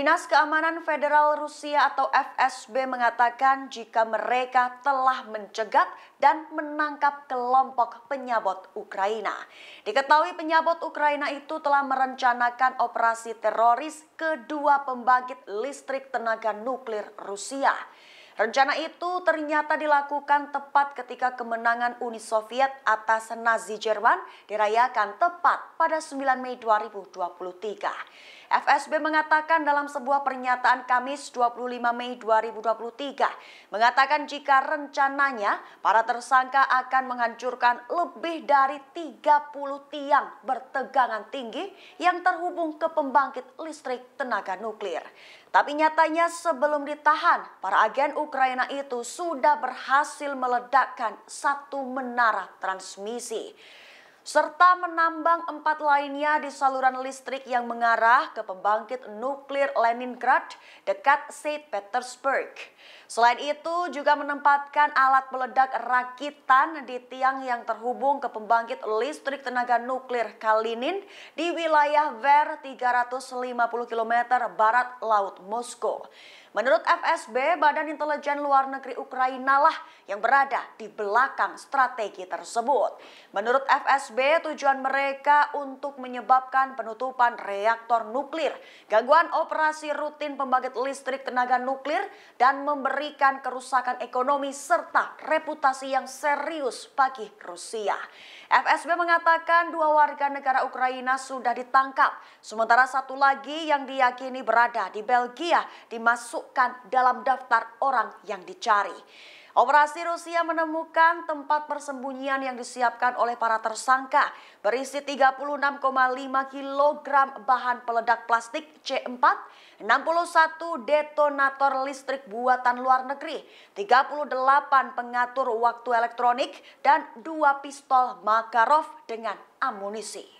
Dinas Keamanan Federal Rusia atau FSB mengatakan jika mereka telah mencegat dan menangkap kelompok penyabot Ukraina. Diketahui penyabot Ukraina itu telah merencanakan operasi teroris kedua pembangkit listrik tenaga nuklir Rusia. Rencana itu ternyata dilakukan tepat ketika kemenangan Uni Soviet atas Nazi Jerman dirayakan tepat pada 9 Mei 2023. FSB mengatakan dalam sebuah pernyataan Kamis 25 Mei 2023 mengatakan jika rencananya para tersangka akan menghancurkan lebih dari 30 tiang bertegangan tinggi yang terhubung ke pembangkit listrik tenaga nuklir. Tapi nyatanya sebelum ditahan, para agen UK. Ukraina itu sudah berhasil meledakkan satu menara transmisi serta menambang empat lainnya di saluran listrik yang mengarah ke pembangkit nuklir Leningrad dekat St. Petersburg. Selain itu juga menempatkan alat peledak rakitan di tiang yang terhubung ke pembangkit listrik tenaga nuklir Kalinin di wilayah Ver 350 km barat laut Moskow. Menurut FSB, Badan Intelijen Luar Negeri Ukraina lah yang berada di belakang strategi tersebut. Menurut FSB, SB tujuan mereka untuk menyebabkan penutupan reaktor nuklir, gangguan operasi rutin pembangkit listrik tenaga nuklir, dan memberikan kerusakan ekonomi serta reputasi yang serius bagi Rusia. FSB mengatakan dua warga negara Ukraina sudah ditangkap, sementara satu lagi yang diyakini berada di Belgia dimasukkan dalam daftar orang yang dicari. Operasi Rusia menemukan tempat persembunyian yang disiapkan oleh para tersangka berisi 36,5 kg bahan peledak plastik C4, 61 detonator listrik buatan luar negeri, 38 pengatur waktu elektronik, dan dua pistol Makarov dengan amunisi.